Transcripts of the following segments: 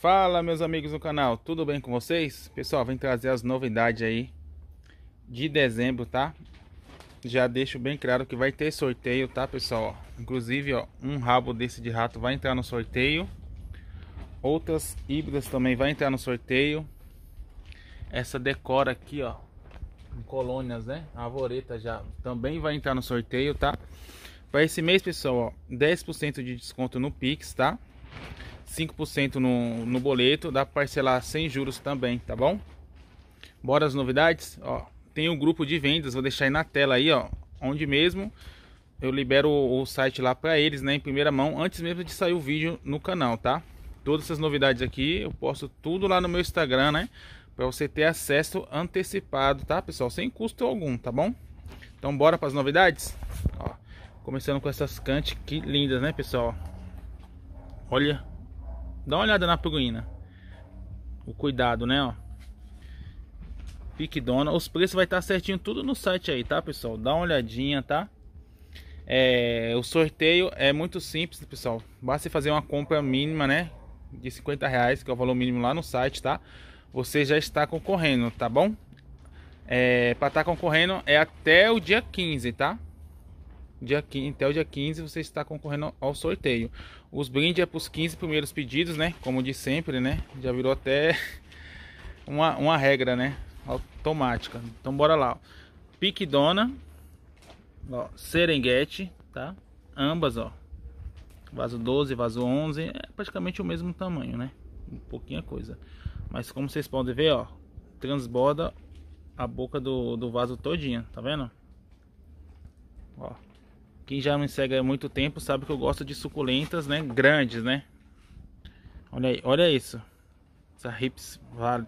Fala meus amigos do canal, tudo bem com vocês? Pessoal, vim trazer as novidades aí de dezembro, tá? Já deixo bem claro que vai ter sorteio, tá pessoal? Inclusive, ó, um rabo desse de rato vai entrar no sorteio. Outras híbridas também vai entrar no sorteio. Essa decora aqui, ó, colônias, né? A voreta já também vai entrar no sorteio, tá? Para esse mês, pessoal, ó, 10% de desconto no Pix, tá? 5% no, no boleto, dá para parcelar sem juros também, tá bom? Bora as novidades? Ó, tem um grupo de vendas, vou deixar aí na tela aí, ó, onde mesmo eu libero o, o site lá para eles, né, em primeira mão, antes mesmo de sair o vídeo no canal, tá? Todas essas novidades aqui, eu posto tudo lá no meu Instagram, né? Para você ter acesso antecipado, tá, pessoal? Sem custo algum, tá bom? Então bora para as novidades? Ó, começando com essas cante que lindas, né, pessoal? Olha Dá uma olhada na Pinguina, O cuidado, né, ó. Pique dona. Os preços vai estar certinho tudo no site aí, tá, pessoal? Dá uma olhadinha, tá? É, o sorteio é muito simples, pessoal. Basta fazer uma compra mínima, né? De 50 reais, que é o valor mínimo lá no site, tá? Você já está concorrendo, tá bom? É, para estar tá concorrendo é até o dia 15, tá? dia 15, até o dia 15 você está concorrendo ao sorteio. Os brindes é para os 15 primeiros pedidos, né? Como de sempre, né? Já virou até uma, uma regra, né? Automática. Então bora lá. Pique Dona, ó, Serengeti, tá? Ambas, ó. Vaso 12, vaso 11, é praticamente o mesmo tamanho, né? Um pouquinho a coisa. Mas como vocês podem ver, ó, transborda a boca do, do vaso todinha, tá vendo? Ó. Quem já me segue há muito tempo sabe que eu gosto de suculentas, né? Grandes, né? Olha aí, olha isso. Essa Hips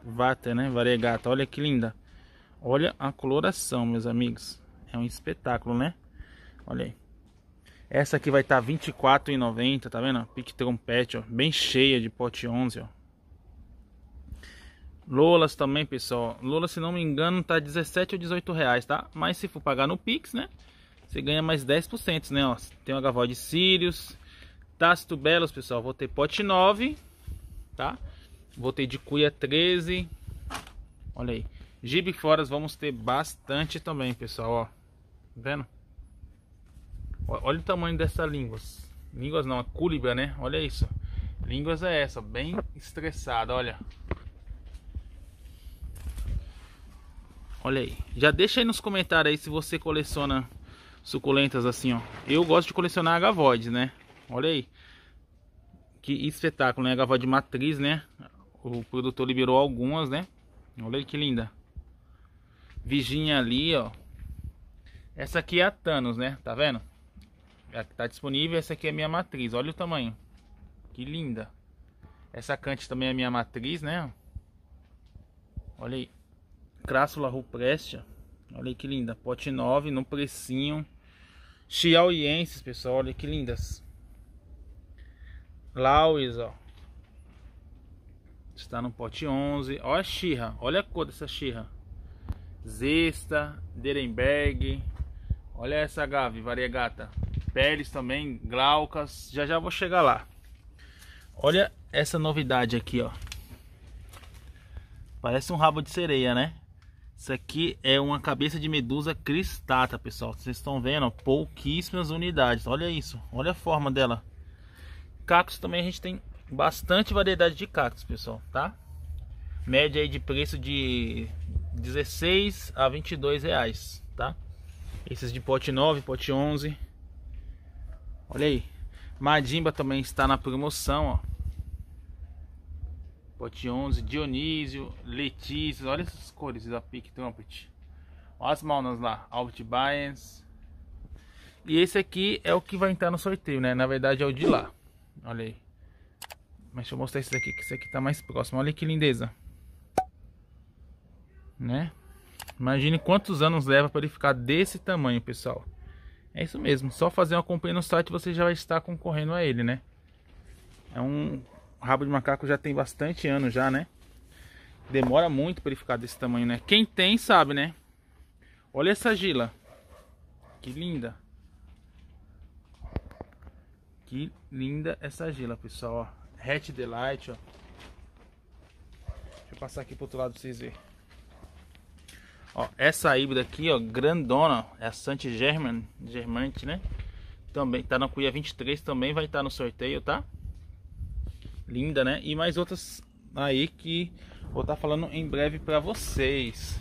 Vata, né? Variegata, olha que linda. Olha a coloração, meus amigos. É um espetáculo, né? Olha aí. Essa aqui vai estar tá R$24,90, tá vendo? Pique trompete, ó. Bem cheia de pote 11, ó. Lolas também, pessoal. Lola, se não me engano, tá 17 ou 18 reais, tá? Mas se for pagar no Pix, né? você ganha mais 10%, né? Ó, tem uma gavó de Cílios, Tácito Belos, pessoal, vou ter pote 9, tá? Vou ter de cuia 13, olha aí. Gibe Foras vamos ter bastante também, pessoal, ó. Tá vendo? Olha o tamanho dessa línguas. Línguas não, a cúlibra, né? Olha isso. Línguas é essa, bem estressada, olha. Olha aí. Já deixa aí nos comentários aí se você coleciona suculentas assim, ó. Eu gosto de colecionar agavoides, né? Olha aí. Que espetáculo, né? Agavoide matriz, né? O produtor liberou algumas, né? Olha aí que linda. Viginha ali, ó. Essa aqui é a Thanos, né? Tá vendo? É a que tá disponível. Essa aqui é a minha matriz. Olha o tamanho. Que linda. Essa cante também é minha matriz, né? Olha aí. Crássula rupestre. Olha aí que linda. Pote 9 no precinho. Chiauienses, pessoal, olha que lindas. Lauis, ó. Está no pote 11. Olha a xirra, olha a cor dessa xirra. Zesta, Derenberg. Olha essa gave, variegata. Pérez também, Glaucas. Já já vou chegar lá. Olha essa novidade aqui, ó. Parece um rabo de sereia, né? Isso aqui é uma cabeça de medusa cristata, pessoal. Vocês estão vendo, ó, pouquíssimas unidades. Olha isso, olha a forma dela. Cactos também a gente tem bastante variedade de cactos, pessoal, tá? Média aí de preço de 16 a 22 reais, tá? Esses de pote 9, pote 11. Olha aí. Madimba também está na promoção, ó. Pote 11, Dionísio, Letícia. Olha essas cores da Pick Trumpet. Olha as malas lá. Albert Byens. E esse aqui é o que vai entrar no sorteio, né? Na verdade é o de lá. Olha aí. Mas deixa eu mostrar esse daqui, que esse aqui tá mais próximo. Olha que lindeza. Né? Imagine quantos anos leva para ele ficar desse tamanho, pessoal. É isso mesmo. Só fazer uma compra no site você já vai estar concorrendo a ele, né? É um rabo de macaco já tem bastante ano já, né? Demora muito para ele ficar desse tamanho, né? Quem tem sabe, né? Olha essa gila. Que linda. Que linda essa gila, pessoal. Ó. Hatch Delight, ó. Deixa eu passar aqui pro outro lado pra vocês verem. Ó, essa híbrida aqui, ó, grandona, é a Sante German, Germante, né? Também tá na cuia 23, também vai estar tá no sorteio, tá? linda, né? E mais outras aí que vou estar tá falando em breve para vocês.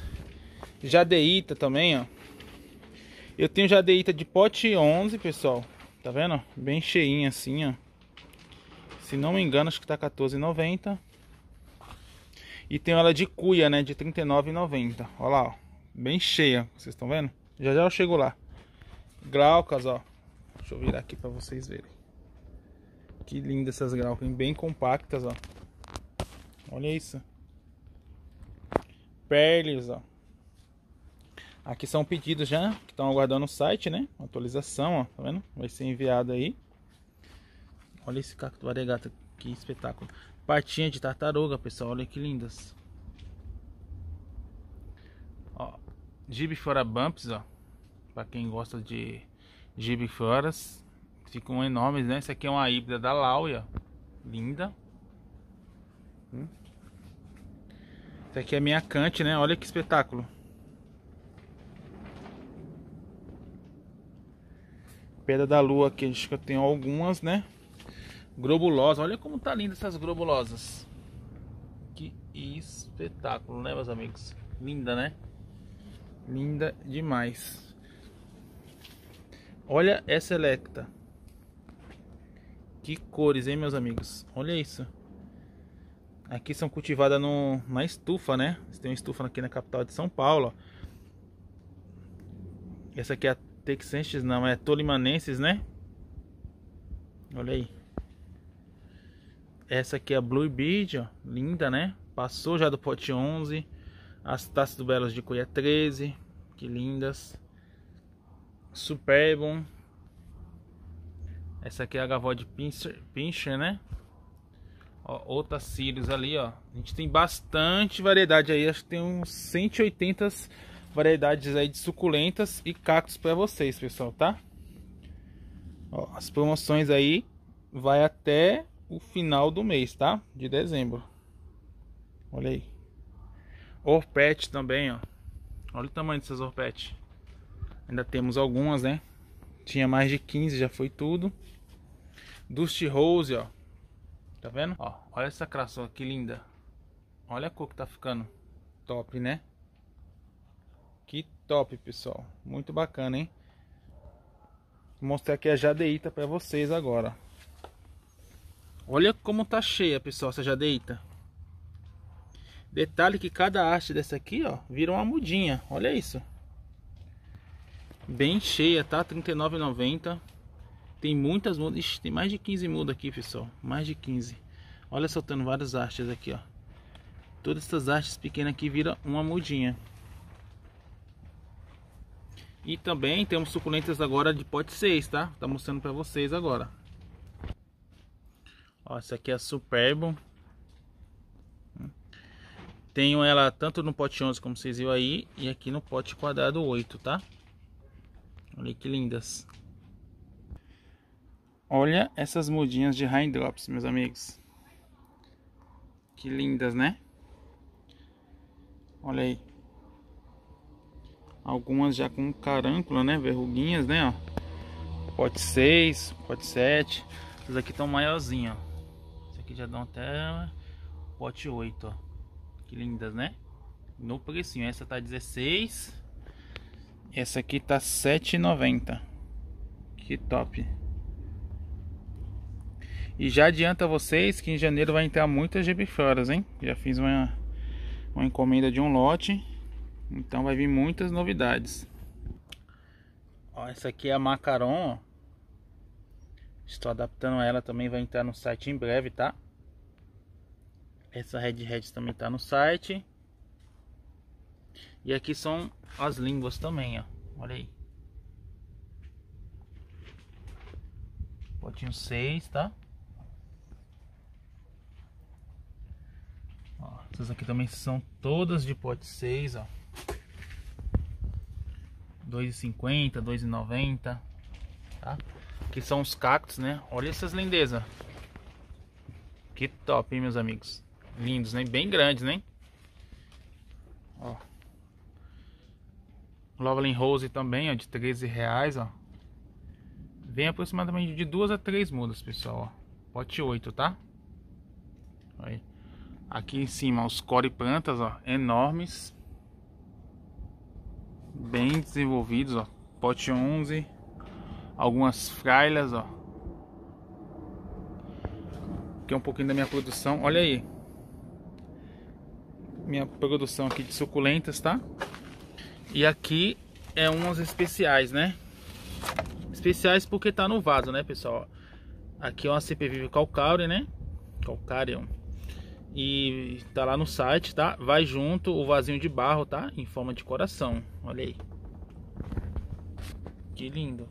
Jadeíta também, ó. Eu tenho jadeíta de pote 11, pessoal. Tá vendo? Bem cheinha assim, ó. Se não me engano, acho que tá 14,90. E tenho ela de cuia, né? De 39,90. Ó lá, ó. Bem cheia. Vocês estão vendo? Já já eu chego lá. Glaucas, ó. Deixa eu virar aqui para vocês verem. Que linda essas Grauken, bem compactas, ó. Olha isso. Perles, ó. Aqui são pedidos já, que estão aguardando o site, né? Atualização, ó, tá vendo? Vai ser enviado aí. Olha esse cacto variegata, que espetáculo. Patinha de tartaruga, pessoal, olha que lindas. Ó, fora bumps, ó. Pra quem gosta de Jib foras. Ficam enormes, né? Essa aqui é uma híbrida da Lauia. Linda. Hum? Essa aqui é a minha cante, né? Olha que espetáculo. Pedra da lua aqui, acho que eu tenho algumas, né? Globulosa, olha como tá linda essas globulosas. Que espetáculo, né, meus amigos? Linda, né? Linda demais. Olha essa Electa. Que cores, hein, meus amigos? Olha isso. Aqui são cultivadas no, na estufa, né? Tem uma estufa aqui na capital de São Paulo. Ó. Essa aqui é a Texenses, não, é Tolimanenses, né? Olha aí. Essa aqui é a Blue Bead, ó. Linda, né? Passou já do pote 11. As taças do Belos de Cuia 13. Que lindas. Superbum, essa aqui é a Gavod Pincher, Pincher né? Ó, outra Sirius ali, ó. A gente tem bastante variedade aí. Acho que tem uns 180 variedades aí de suculentas e cactos para vocês, pessoal, tá? Ó, as promoções aí vai até o final do mês, tá? De dezembro. Olha aí. Orpete também, ó. Olha o tamanho dessas orpete. Ainda temos algumas, né? Tinha mais de 15, já foi tudo. Dusty Rose, ó. Tá vendo? Ó, olha essa craçola, que linda. Olha a cor que tá ficando. Top, né? Que top, pessoal. Muito bacana, hein? Vou mostrar aqui a jadeita pra vocês agora. Olha como tá cheia, pessoal, essa jadeita Detalhe que cada haste dessa aqui, ó, vira uma mudinha. Olha isso bem cheia, tá? R$39,90. Tem muitas mudas. Ixi, tem mais de 15 mudas aqui, pessoal. Mais de 15. Olha, soltando várias hastes aqui, ó. Todas essas hastes pequenas aqui viram uma mudinha. E também temos suculentas agora de pote 6, tá? Tá mostrando pra vocês agora. Ó, essa aqui é a Superbo. Tenho ela tanto no pote 11 como vocês viram aí. E aqui no pote quadrado 8, tá? Olha que lindas. Olha essas mudinhas de raindrops, meus amigos. Que lindas, né? Olha aí. Algumas já com carâncula, né? Verruguinhas, né? Ó. Pote 6, pote 7. Essas aqui estão maiorzinhas, ó. Essas aqui já dão até pote 8, ó. Que lindas, né? No precinho. Essa tá 16. Essa aqui tá 7,90. Que top. E já adianta vocês que em janeiro vai entrar muitas gebifloras, hein? Já fiz uma, uma encomenda de um lote. Então vai vir muitas novidades. Ó, essa aqui é a Macaron, ó. Estou adaptando ela também, vai entrar no site em breve, tá? Essa Red Hat também tá no site. E aqui são as línguas também, ó. Olha aí. Potinho 6, tá? Ó, essas aqui também são todas de pote 6, ó. 2,50, 2,90, tá? Que são os cactos, né? Olha essas lindezas. Que top, hein, meus amigos? Lindos, né? Bem grandes, né? Ó. Lovelin Rose também, ó, de 13 reais, ó. Vem aproximadamente de duas a três mudas, pessoal, ó. Pote 8, tá? Aí. Aqui em cima, os core plantas, ó, enormes. Bem desenvolvidos, ó. Pote 11. Algumas frailas, ó. Aqui é um pouquinho da minha produção. Olha aí. Minha produção aqui de suculentas, tá? E aqui é umas especiais, né? Especiais porque tá no vaso, né, pessoal? Aqui é uma CP Vive Calcário, né? Calcário. E tá lá no site, tá? Vai junto o vasinho de barro, tá? Em forma de coração. Olha aí. Que lindo.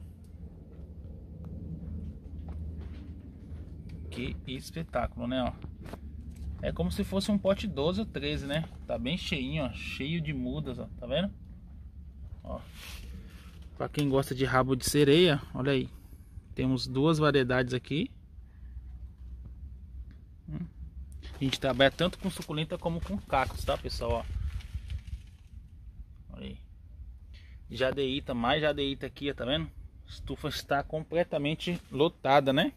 Que espetáculo, né, ó? É como se fosse um pote 12 ou 13, né? Tá bem cheinho, ó. Cheio de mudas, ó. Tá vendo? Ó. Pra quem gosta de rabo de sereia, olha aí. Temos duas variedades aqui. Hum. A gente trabalha tanto com suculenta como com cactos, tá pessoal? Ó. Olha aí. Jadeíta, mais jadeíta aqui, tá vendo? A estufa está completamente lotada, né?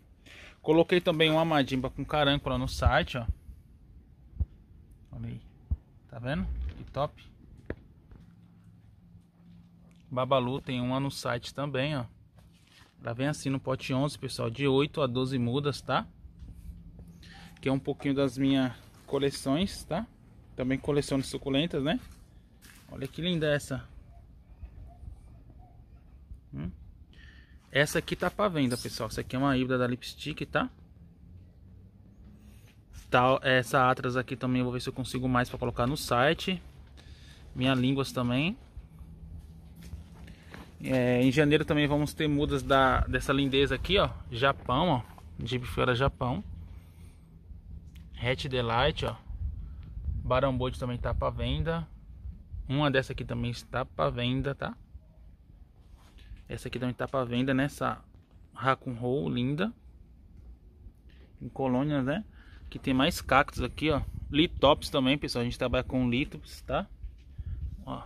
Coloquei também uma madimba com carâncula no site, ó. Olha aí. Tá vendo? Que top. Babalu tem uma no site também, ó. Ela vem assim no pote 11, pessoal, de 8 a 12 mudas, tá? Que é um pouquinho das minhas coleções, tá? Também coleciono suculentas, né? Olha que linda essa. Hum? Essa aqui tá pra venda, pessoal. Essa aqui é uma híbrida da Lipstick, tá? Tal, tá, essa Atlas aqui também eu vou ver se eu consigo mais pra colocar no site. Minha línguas também. É, em janeiro também vamos ter mudas da, dessa lindeza aqui, ó. Japão, ó. Jeep Fiora Japão. Hatch Delight, ó. Barambode também tá para venda. Uma dessa aqui também está para venda, tá? Essa aqui também tá para venda né essa Raccoon Roll linda. Em colônias, né? Que tem mais cactos aqui, ó. Litops também, pessoal. A gente trabalha com litops, tá? Ó.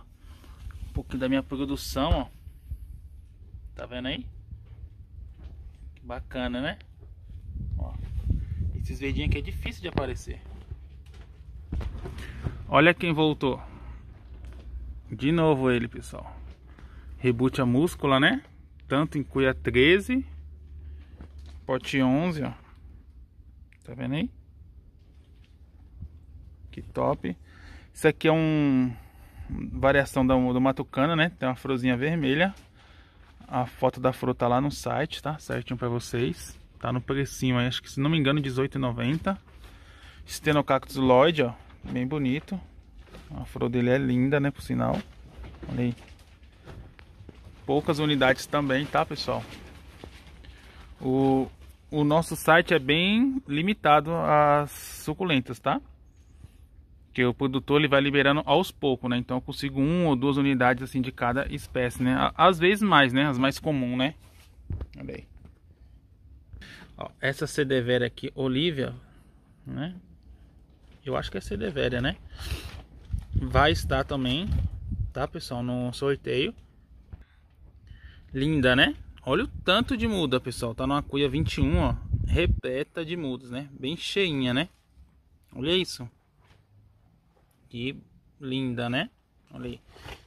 Um pouquinho da minha produção, ó Tá vendo aí? Que bacana, né? Ó. Esses verdinhos aqui é difícil de aparecer. Olha quem voltou. De novo ele, pessoal. Rebute a múscula, né? Tanto em cuia 13, pote 11, ó. Tá vendo aí? Que top. Isso aqui é um variação do, do Matucana, né? Tem uma florzinha vermelha a foto da fruta lá no site, tá? Certinho para vocês. Tá no precinho aí, acho que se não me engano, R$18,90. Stenocactus Lloyd, ó. Bem bonito. A flor dele é linda, né? Por sinal. Olha aí. Poucas unidades também, tá, pessoal? O, o nosso site é bem limitado às suculentas, tá? Porque o produtor ele vai liberando aos poucos, né? Então eu consigo um ou duas unidades assim de cada espécie, né? Às vezes mais, né? As mais comuns, né? Olha aí. Ó, essa cedeveria aqui, Olivia, né? Eu acho que é cedeveria, né? Vai estar também, tá, pessoal? No sorteio. Linda, né? Olha o tanto de muda, pessoal. Tá numa cuia 21, ó. Repleta de mudas, né? Bem cheinha, né? Olha isso. Que linda, né? Olha aí.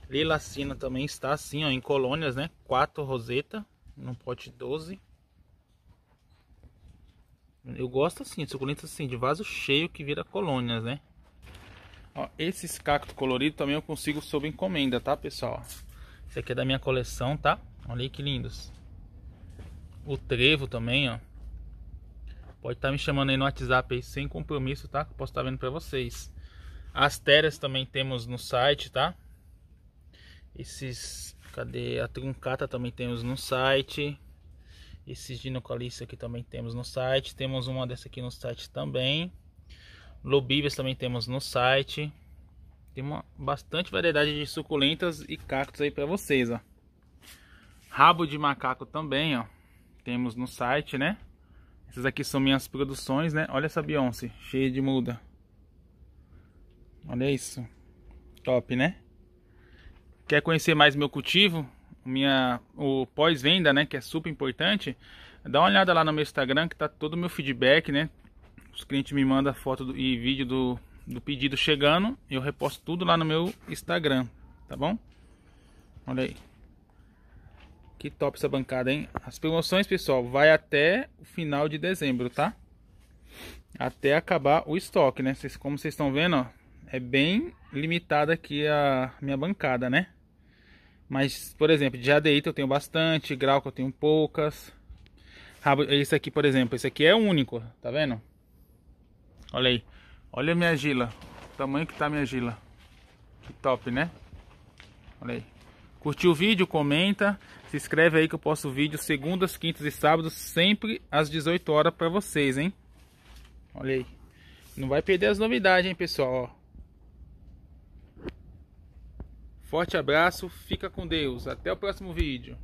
Lilacina também está assim, ó, em colônias, né? Quatro roseta, no pote 12. Eu gosto assim, de suculentas assim, de vaso cheio que vira colônias, né? Ó, esses cactos coloridos também eu consigo sob encomenda, tá, pessoal? Esse aqui é da minha coleção, tá? Olha aí que lindos. O trevo também, ó. Pode estar tá me chamando aí no WhatsApp aí, sem compromisso, tá? posso estar tá vendo pra vocês. As teras também temos no site, tá? Esses, cadê? A truncata também temos no site. Esses dinocalício aqui também temos no site. Temos uma dessa aqui no site também. Lobíbias também temos no site. Tem uma bastante variedade de suculentas e cactos aí para vocês, ó. Rabo de macaco também, ó. Temos no site, né? Essas aqui são minhas produções, né? Olha essa Beyoncé, cheia de muda. Olha isso. Top, né? Quer conhecer mais meu cultivo? Minha, o pós-venda, né? Que é super importante. Dá uma olhada lá no meu Instagram que tá todo o meu feedback, né? Os clientes me mandam foto do, e vídeo do, do pedido chegando. Eu reposto tudo lá no meu Instagram, tá bom? Olha aí. Que top essa bancada, hein? As promoções, pessoal, vai até o final de dezembro, tá? Até acabar o estoque, né? como vocês estão vendo, ó é bem limitada aqui a minha bancada, né? Mas, por exemplo, de jadeíta eu tenho bastante, grau que eu tenho poucas. Rabo, esse aqui, por exemplo, esse aqui é único, tá vendo? Olha aí. Olha a minha gila. O tamanho que tá a minha gila. Que top, né? Olha aí. Curtiu o vídeo? Comenta. Se inscreve aí que eu posto vídeo segundas, quintas e sábados, sempre às 18 horas pra vocês, hein? Olha aí. Não vai perder as novidades, hein, pessoal? Ó. Forte abraço, fica com Deus, até o próximo vídeo.